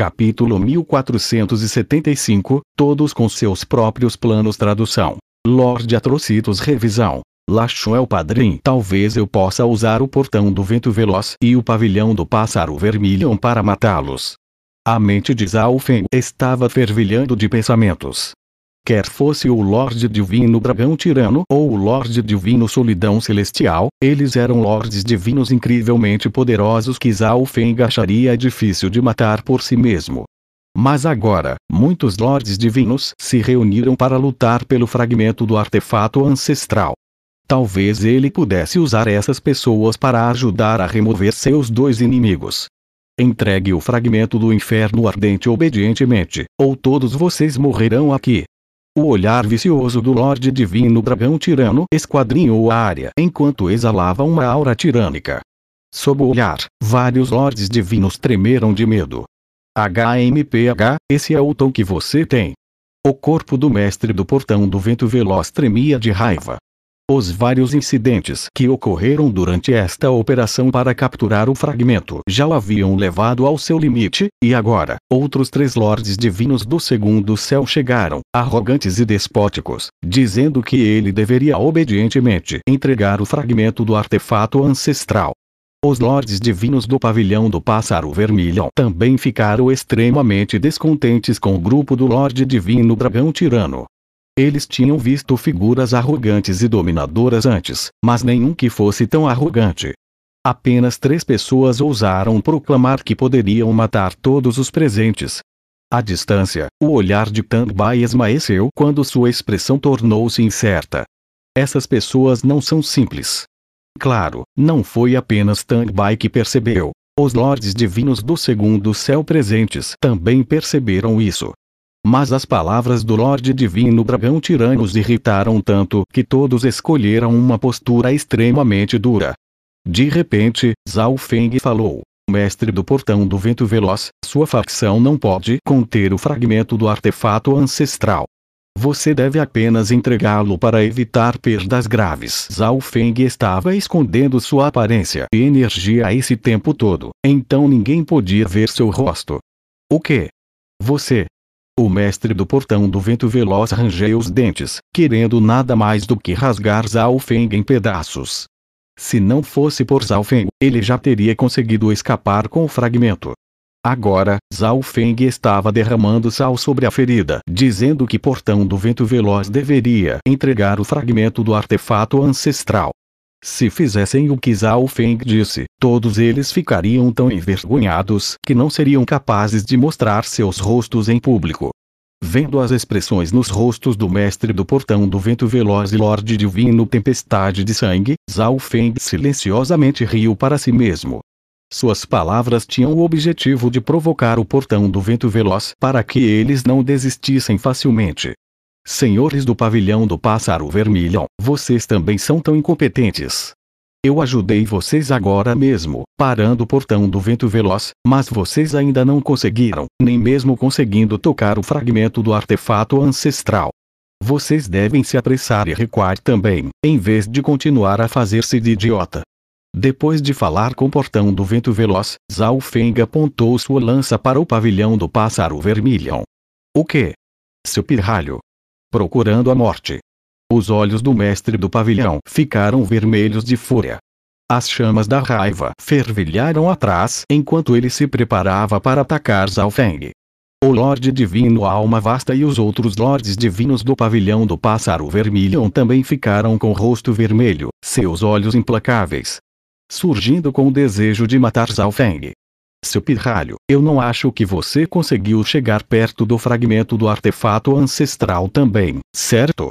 Capítulo 1475, todos com seus próprios planos tradução. Lorde Atrocitos revisão. Lachon é o padrinho. Talvez eu possa usar o portão do vento veloz e o pavilhão do pássaro vermelho para matá-los. A mente de Zalfen estava fervilhando de pensamentos. Quer fosse o Lorde Divino Dragão Tirano ou o Lorde Divino Solidão Celestial, eles eram Lordes Divinos incrivelmente poderosos que Zalfeng acharia difícil de matar por si mesmo. Mas agora, muitos Lordes Divinos se reuniram para lutar pelo fragmento do artefato ancestral. Talvez ele pudesse usar essas pessoas para ajudar a remover seus dois inimigos. Entregue o fragmento do inferno ardente obedientemente, ou todos vocês morrerão aqui. O olhar vicioso do Lorde Divino Dragão Tirano esquadrinhou a área enquanto exalava uma aura tirânica. Sob o olhar, vários Lordes Divinos tremeram de medo. HMPH, esse é o tom que você tem. O corpo do mestre do portão do vento veloz tremia de raiva os vários incidentes que ocorreram durante esta operação para capturar o fragmento já o haviam levado ao seu limite, e agora, outros três lordes divinos do segundo céu chegaram, arrogantes e despóticos, dizendo que ele deveria obedientemente entregar o fragmento do artefato ancestral. Os lordes divinos do pavilhão do pássaro Vermelho também ficaram extremamente descontentes com o grupo do Lorde Divino Dragão Tirano, eles tinham visto figuras arrogantes e dominadoras antes, mas nenhum que fosse tão arrogante. Apenas três pessoas ousaram proclamar que poderiam matar todos os presentes. À distância, o olhar de Tang Bai esmaeceu quando sua expressão tornou-se incerta. Essas pessoas não são simples. Claro, não foi apenas Tang Bai que percebeu. Os lordes divinos do segundo céu presentes também perceberam isso. Mas as palavras do Lorde Divino Dragão Tirano os irritaram tanto que todos escolheram uma postura extremamente dura. De repente, Zhao Feng falou. Mestre do Portão do Vento Veloz, sua facção não pode conter o fragmento do artefato ancestral. Você deve apenas entregá-lo para evitar perdas graves. Zhao Feng estava escondendo sua aparência e energia esse tempo todo, então ninguém podia ver seu rosto. O que? Você, o mestre do portão do vento veloz rangeu os dentes, querendo nada mais do que rasgar Zalfeng em pedaços. Se não fosse por Zalfeng, ele já teria conseguido escapar com o fragmento. Agora, Zalfeng estava derramando sal sobre a ferida, dizendo que Portão do Vento Veloz deveria entregar o fragmento do artefato ancestral. Se fizessem o que Zhao Feng disse, todos eles ficariam tão envergonhados que não seriam capazes de mostrar seus rostos em público. Vendo as expressões nos rostos do mestre do portão do vento veloz e Lorde Divino Tempestade de Sangue, Zhao Feng silenciosamente riu para si mesmo. Suas palavras tinham o objetivo de provocar o portão do vento veloz para que eles não desistissem facilmente. Senhores do pavilhão do pássaro vermelhão, vocês também são tão incompetentes. Eu ajudei vocês agora mesmo, parando o portão do vento veloz, mas vocês ainda não conseguiram, nem mesmo conseguindo tocar o fragmento do artefato ancestral. Vocês devem se apressar e recuar também, em vez de continuar a fazer-se de idiota. Depois de falar com o portão do vento veloz, Zalfenga apontou sua lança para o pavilhão do pássaro vermelhão. O que? Seu pirralho, procurando a morte. Os olhos do mestre do pavilhão ficaram vermelhos de fúria. As chamas da raiva fervilharam atrás enquanto ele se preparava para atacar Zhao Feng. O Lorde Divino Alma Vasta e os outros Lordes Divinos do Pavilhão do Pássaro Vermelhão também ficaram com o rosto vermelho, seus olhos implacáveis. Surgindo com o desejo de matar Zhao Feng. Seu pirralho, eu não acho que você conseguiu chegar perto do fragmento do artefato ancestral também, certo?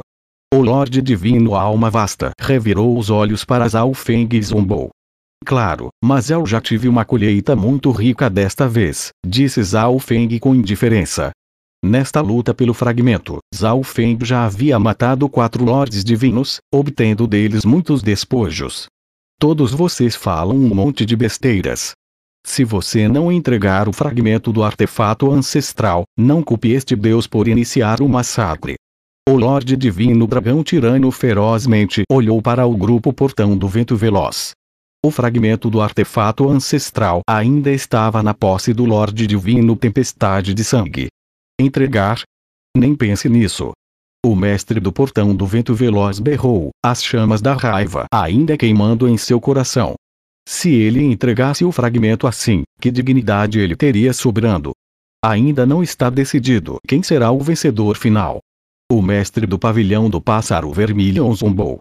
O Lorde Divino Alma Vasta revirou os olhos para Zalfeng e zombou. Claro, mas eu já tive uma colheita muito rica desta vez, disse Zalfeng com indiferença. Nesta luta pelo fragmento, Zalfeng já havia matado quatro lordes divinos, obtendo deles muitos despojos. Todos vocês falam um monte de besteiras, se você não entregar o fragmento do artefato ancestral, não culpe este deus por iniciar o massacre. O Lorde Divino Dragão Tirano ferozmente olhou para o grupo Portão do Vento Veloz. O fragmento do artefato ancestral ainda estava na posse do Lorde Divino Tempestade de Sangue. Entregar? Nem pense nisso. O mestre do portão do vento veloz berrou, as chamas da raiva ainda queimando em seu coração. Se ele entregasse o fragmento assim, que dignidade ele teria sobrando? Ainda não está decidido quem será o vencedor final. O mestre do pavilhão do pássaro vermelho zombou.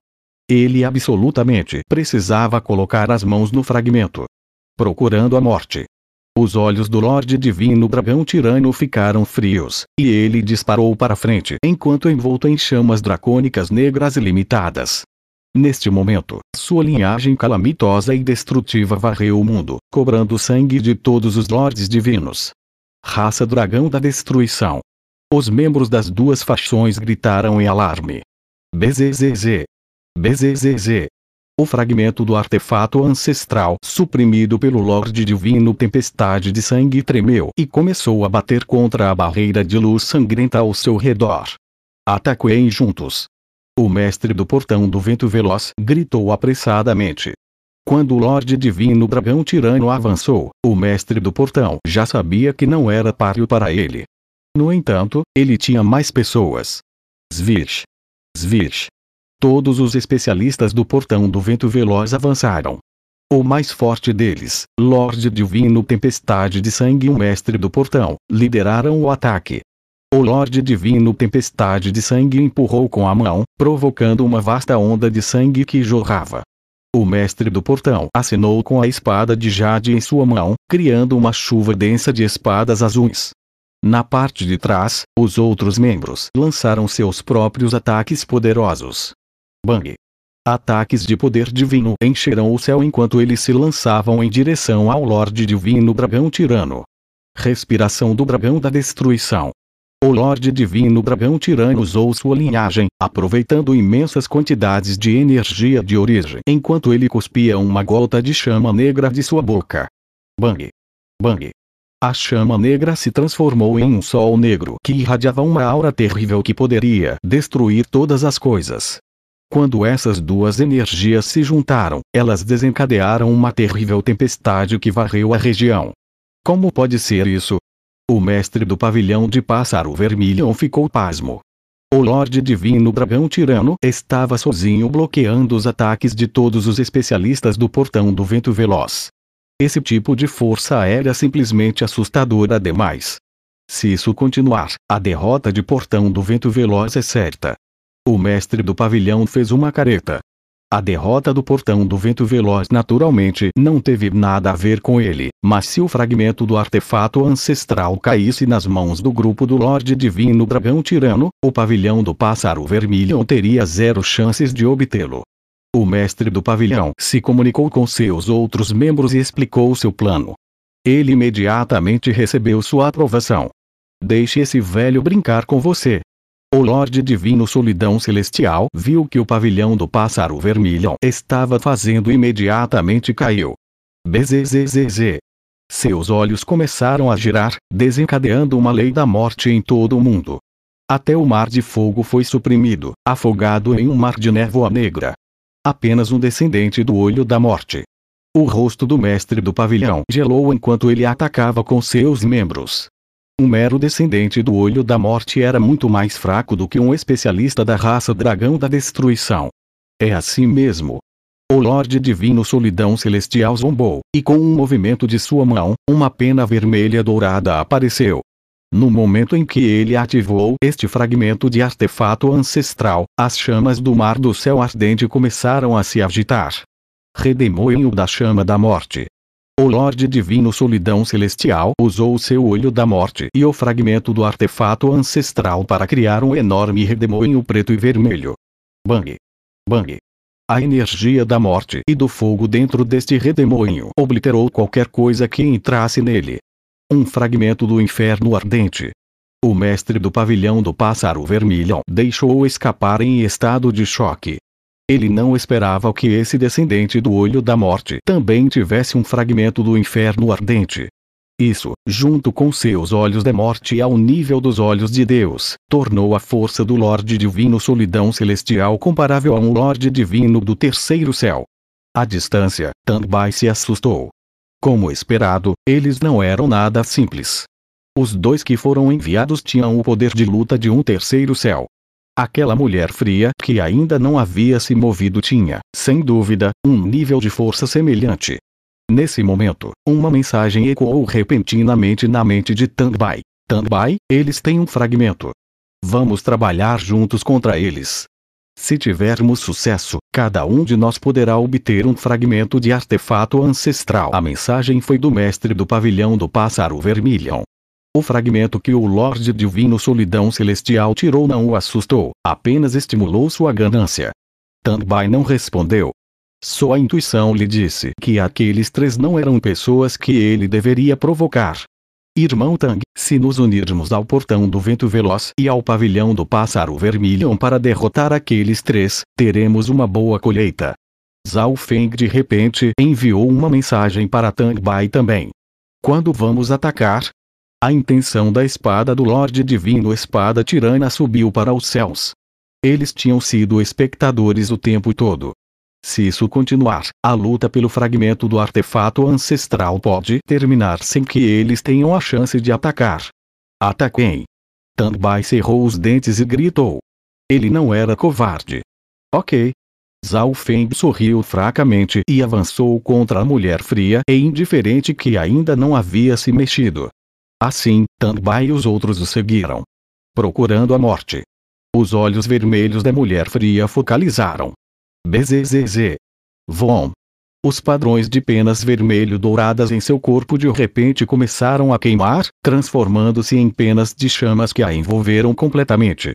Ele absolutamente precisava colocar as mãos no fragmento. Procurando a morte. Os olhos do Lorde Divino Dragão Tirano ficaram frios, e ele disparou para frente enquanto envolto em chamas dracônicas negras ilimitadas, Neste momento, sua linhagem calamitosa e destrutiva varreu o mundo, cobrando sangue de todos os lordes divinos. Raça Dragão da Destruição. Os membros das duas facções gritaram em alarme. BZZZ. BZZZ. O fragmento do artefato ancestral suprimido pelo Lorde Divino Tempestade de Sangue tremeu e começou a bater contra a barreira de luz sangrenta ao seu redor. Ataquem juntos. O mestre do portão do vento veloz gritou apressadamente. Quando o Lorde Divino Dragão Tirano avançou, o mestre do portão já sabia que não era páreo para ele. No entanto, ele tinha mais pessoas. Svish. Svish. Todos os especialistas do portão do vento veloz avançaram. O mais forte deles, Lorde Divino Tempestade de Sangue e o Mestre do Portão, lideraram o ataque. O Lorde Divino Tempestade de Sangue empurrou com a mão, provocando uma vasta onda de sangue que jorrava. O mestre do portão assinou com a espada de Jade em sua mão, criando uma chuva densa de espadas azuis. Na parte de trás, os outros membros lançaram seus próprios ataques poderosos. Bang! Ataques de poder divino encheram o céu enquanto eles se lançavam em direção ao Lorde Divino Dragão Tirano. Respiração do Dragão da Destruição. O Lorde Divino Dragão Tirano usou sua linhagem, aproveitando imensas quantidades de energia de origem, enquanto ele cuspia uma gota de chama negra de sua boca. Bang! Bang! A chama negra se transformou em um sol negro que irradiava uma aura terrível que poderia destruir todas as coisas. Quando essas duas energias se juntaram, elas desencadearam uma terrível tempestade que varreu a região. Como pode ser isso? O mestre do pavilhão de pássaro vermelhão ficou pasmo. O Lorde Divino Dragão Tirano estava sozinho bloqueando os ataques de todos os especialistas do Portão do Vento Veloz. Esse tipo de força aérea simplesmente assustadora demais. Se isso continuar, a derrota de Portão do Vento Veloz é certa. O mestre do pavilhão fez uma careta. A derrota do portão do vento veloz naturalmente não teve nada a ver com ele, mas se o fragmento do artefato ancestral caísse nas mãos do grupo do Lorde Divino Dragão Tirano, o pavilhão do pássaro vermelho teria zero chances de obtê-lo. O mestre do pavilhão se comunicou com seus outros membros e explicou seu plano. Ele imediatamente recebeu sua aprovação. Deixe esse velho brincar com você, o Lorde Divino Solidão Celestial viu que o pavilhão do pássaro vermelhão estava fazendo imediatamente caiu. Bezzz. Seus olhos começaram a girar, desencadeando uma lei da morte em todo o mundo. Até o mar de fogo foi suprimido, afogado em um mar de névoa negra. Apenas um descendente do olho da morte. O rosto do mestre do pavilhão gelou enquanto ele atacava com seus membros. Um mero descendente do Olho da Morte era muito mais fraco do que um especialista da raça Dragão da Destruição. É assim mesmo. O Lorde Divino Solidão Celestial zombou, e com um movimento de sua mão, uma pena vermelha dourada apareceu. No momento em que ele ativou este fragmento de artefato ancestral, as chamas do Mar do Céu Ardente começaram a se agitar. Redemoinho da Chama da Morte. O Lorde Divino Solidão Celestial usou o seu olho da morte e o fragmento do artefato ancestral para criar um enorme redemoinho preto e vermelho. Bang! Bang! A energia da morte e do fogo dentro deste redemoinho obliterou qualquer coisa que entrasse nele. Um fragmento do inferno ardente. O mestre do pavilhão do pássaro Vermelho deixou escapar em estado de choque. Ele não esperava que esse descendente do Olho da Morte também tivesse um fragmento do inferno ardente. Isso, junto com seus olhos da morte ao nível dos olhos de Deus, tornou a força do Lorde Divino solidão celestial comparável a um Lorde Divino do terceiro céu. À distância, Tandbai se assustou. Como esperado, eles não eram nada simples. Os dois que foram enviados tinham o poder de luta de um terceiro céu, Aquela mulher fria que ainda não havia se movido tinha, sem dúvida, um nível de força semelhante. Nesse momento, uma mensagem ecoou repentinamente na mente de Tangbai. Tangbai, eles têm um fragmento. Vamos trabalhar juntos contra eles. Se tivermos sucesso, cada um de nós poderá obter um fragmento de artefato ancestral. A mensagem foi do mestre do pavilhão do pássaro vermelhão. O fragmento que o Lorde Divino Solidão Celestial tirou não o assustou, apenas estimulou sua ganância. Bai não respondeu. Sua intuição lhe disse que aqueles três não eram pessoas que ele deveria provocar. Irmão Tang, se nos unirmos ao Portão do Vento Veloz e ao Pavilhão do Pássaro Vermelhão para derrotar aqueles três, teremos uma boa colheita. Zhao Feng de repente enviou uma mensagem para Tang Bai também. Quando vamos atacar? A intenção da espada do Lorde Divino Espada Tirana subiu para os céus. Eles tinham sido espectadores o tempo todo. Se isso continuar, a luta pelo fragmento do artefato ancestral pode terminar sem que eles tenham a chance de atacar. Ataquem! Tandbai cerrou os dentes e gritou. Ele não era covarde. Ok. Zhao Feng sorriu fracamente e avançou contra a mulher fria e indiferente que ainda não havia se mexido. Assim, Tandbai e os outros o seguiram. Procurando a morte. Os olhos vermelhos da mulher fria focalizaram. BZZZ. Von. Os padrões de penas vermelho-douradas em seu corpo de repente começaram a queimar, transformando-se em penas de chamas que a envolveram completamente.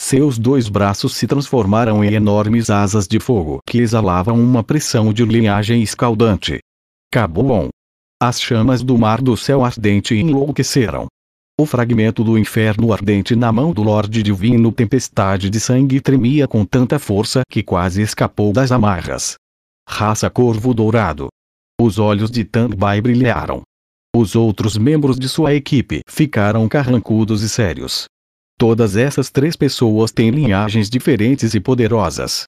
Seus dois braços se transformaram em enormes asas de fogo que exalavam uma pressão de linhagem escaldante. Cabum. As chamas do mar do céu ardente enlouqueceram. O fragmento do inferno ardente na mão do Lorde Divino Tempestade de Sangue tremia com tanta força que quase escapou das amarras. Raça Corvo Dourado. Os olhos de Tanbai brilharam. Os outros membros de sua equipe ficaram carrancudos e sérios. Todas essas três pessoas têm linhagens diferentes e poderosas.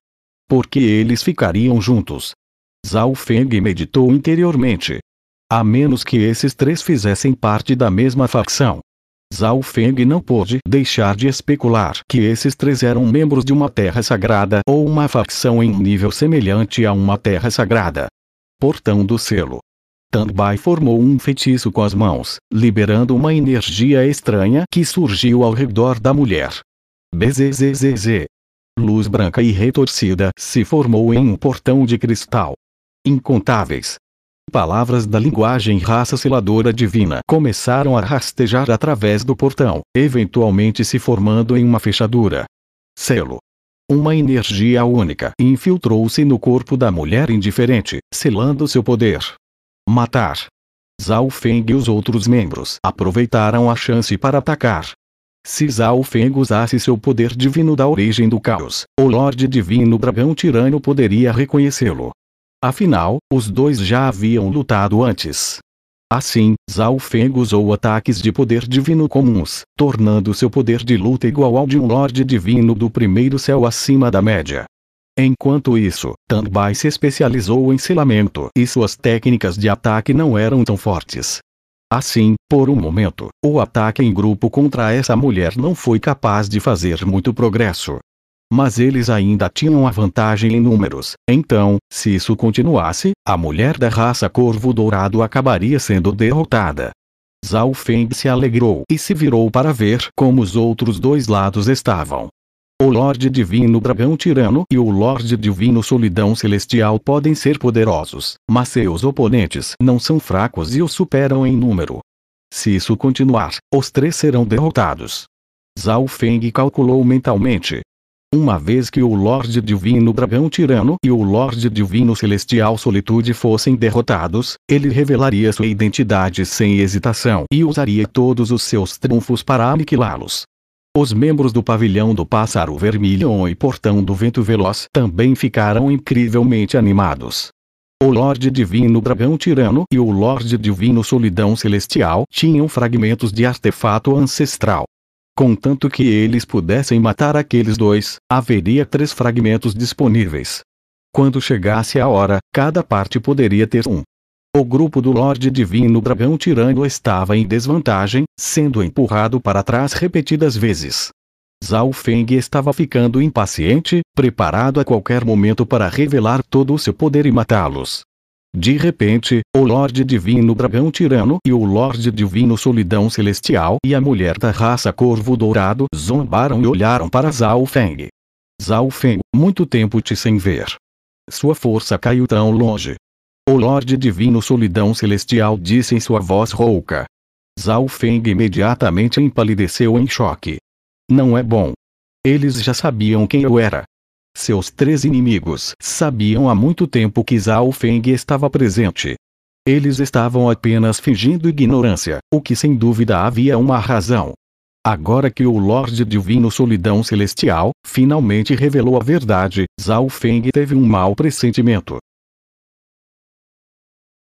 Por que eles ficariam juntos? Zhao Feng meditou interiormente, a menos que esses três fizessem parte da mesma facção. Zhao Feng não pôde deixar de especular que esses três eram membros de uma terra sagrada ou uma facção em nível semelhante a uma terra sagrada. Portão do Selo. Tandbai formou um feitiço com as mãos, liberando uma energia estranha que surgiu ao redor da mulher. BZZZZ. Luz branca e retorcida se formou em um portão de cristal. Incontáveis, Palavras da linguagem raça seladora divina começaram a rastejar através do portão, eventualmente se formando em uma fechadura. Selo. Uma energia única infiltrou-se no corpo da mulher indiferente, selando seu poder. Matar. Zhao Feng e os outros membros aproveitaram a chance para atacar. Se Zhao Feng usasse seu poder divino da origem do caos, o Lorde Divino Dragão Tirano poderia reconhecê-lo, Afinal, os dois já haviam lutado antes. Assim, Zalfeng usou ataques de poder divino comuns, tornando seu poder de luta igual ao de um Lorde Divino do primeiro céu acima da média. Enquanto isso, Bai se especializou em selamento e suas técnicas de ataque não eram tão fortes. Assim, por um momento, o ataque em grupo contra essa mulher não foi capaz de fazer muito progresso, mas eles ainda tinham a vantagem em números. Então, se isso continuasse, a mulher da raça Corvo Dourado acabaria sendo derrotada. Zhao Feng se alegrou e se virou para ver como os outros dois lados estavam. O Lorde Divino Dragão Tirano e o Lorde Divino Solidão Celestial podem ser poderosos, mas seus oponentes não são fracos e os superam em número. Se isso continuar, os três serão derrotados. Zhao Feng calculou mentalmente, uma vez que o Lorde Divino Dragão Tirano e o Lorde Divino Celestial Solitude fossem derrotados, ele revelaria sua identidade sem hesitação e usaria todos os seus triunfos para aniquilá-los. Os membros do pavilhão do Pássaro Vermelho e Portão do Vento Veloz também ficaram incrivelmente animados. O Lorde Divino Dragão Tirano e o Lorde Divino Solidão Celestial tinham fragmentos de artefato ancestral. Contanto que eles pudessem matar aqueles dois, haveria três fragmentos disponíveis. Quando chegasse a hora, cada parte poderia ter um. O grupo do Lorde Divino Dragão Tirano estava em desvantagem, sendo empurrado para trás repetidas vezes. Zhao Feng estava ficando impaciente, preparado a qualquer momento para revelar todo o seu poder e matá-los. De repente, o Lorde Divino Dragão Tirano e o Lorde Divino Solidão Celestial e a mulher da raça Corvo Dourado zombaram e olharam para Zhao Feng. Zhao Feng, muito tempo te sem ver. Sua força caiu tão longe. O Lorde Divino Solidão Celestial disse em sua voz rouca. Zhao Feng imediatamente empalideceu em choque. Não é bom. Eles já sabiam quem eu era. Seus três inimigos sabiam há muito tempo que Zhao Feng estava presente. Eles estavam apenas fingindo ignorância, o que sem dúvida havia uma razão. Agora que o Lorde Divino Solidão Celestial finalmente revelou a verdade, Zhao Feng teve um mau pressentimento.